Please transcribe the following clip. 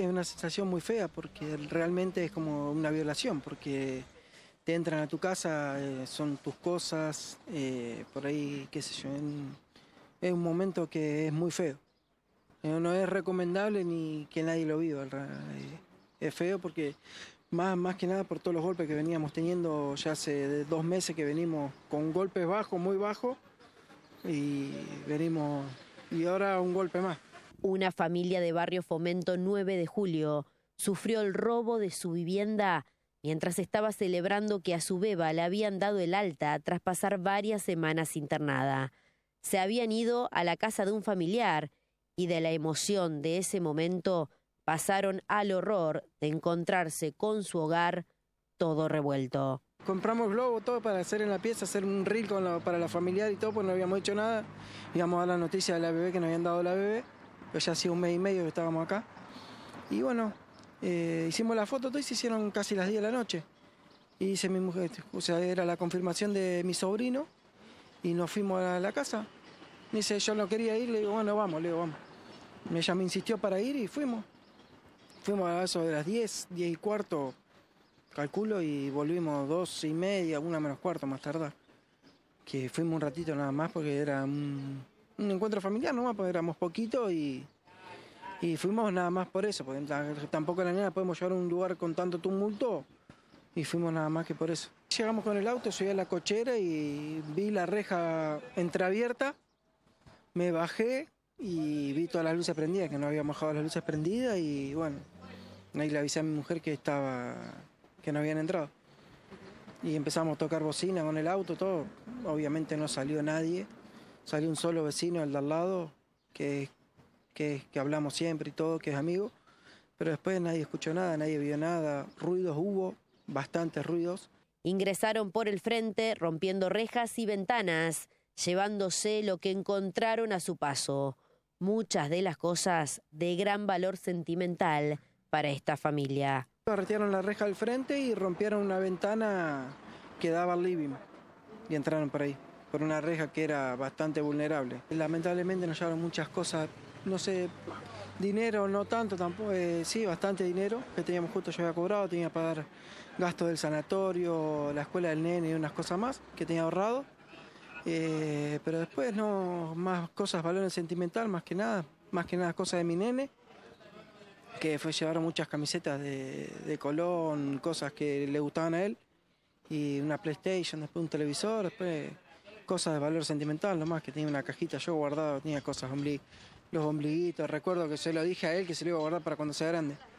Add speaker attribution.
Speaker 1: Es una sensación muy fea porque realmente es como una violación, porque te entran a tu casa, eh, son tus cosas, eh, por ahí, qué sé yo, es un momento que es muy feo. Eh, no es recomendable ni que nadie lo viva. es feo porque más, más que nada por todos los golpes que veníamos teniendo ya hace dos meses que venimos con golpes bajos, muy bajos, y venimos, y ahora un golpe más.
Speaker 2: Una familia de barrio Fomento 9 de julio sufrió el robo de su vivienda mientras estaba celebrando que a su beba le habían dado el alta tras pasar varias semanas internada. Se habían ido a la casa de un familiar y de la emoción de ese momento pasaron al horror de encontrarse con su hogar todo revuelto.
Speaker 1: Compramos globo, todo para hacer en la pieza, hacer un reel para la familia y todo, pues no habíamos hecho nada. Íbamos a dar la noticia de la bebé que nos habían dado la bebé yo ya hacía un mes y medio que estábamos acá. Y bueno, eh, hicimos la foto, entonces se hicieron casi las 10 de la noche. Y dice mi mujer, o sea, era la confirmación de mi sobrino y nos fuimos a la casa. Me dice, yo no quería ir, le digo, bueno, vamos, le digo, vamos. Ella me insistió para ir y fuimos. Fuimos a eso de las 10, 10 y cuarto, calculo, y volvimos dos y media, una menos cuarto más tardar. Que fuimos un ratito nada más porque era un, un encuentro familiar no porque éramos poquitos y, fuimos nada más por eso, porque tampoco en la nena podemos llegar a un lugar con tanto tumulto y fuimos nada más que por eso. Llegamos con el auto, subí a la cochera y vi la reja entreabierta, me bajé y vi todas las luces prendidas, que no habíamos dejado las luces prendidas y bueno, ahí le avisé a mi mujer que estaba, que no habían entrado. Y empezamos a tocar bocina con el auto, todo, obviamente no salió nadie salió un solo vecino, el de al lado, que, que, hablamos siempre y todo, que es amigo, pero después nadie escuchó nada, nadie vio nada, ruidos hubo, bastantes
Speaker 2: ruidos. Ingresaron por el frente rompiendo rejas y ventanas, llevándose lo que encontraron a su paso, muchas de las cosas de gran valor sentimental para esta familia.
Speaker 1: Retiraron la reja al frente y rompieron una ventana que daba al living y entraron por ahí por una reja que era bastante vulnerable. Lamentablemente nos llevaron muchas cosas, no sé, dinero no tanto tampoco, eh, sí, bastante dinero que teníamos justo yo había cobrado, tenía que pagar gastos del sanatorio, la escuela del nene y unas cosas más que tenía ahorrado. Eh, pero después no, más cosas, valores sentimental más que nada, más que nada cosas de mi nene, que fue llevar muchas camisetas de, de Colón, cosas que le gustaban a él, y una PlayStation, después un televisor, después cosas de valor sentimental nomás, que tenía una cajita yo guardado, tenía cosas, los ombliguitos, recuerdo que se lo dije a él que se lo iba a guardar para cuando sea grande.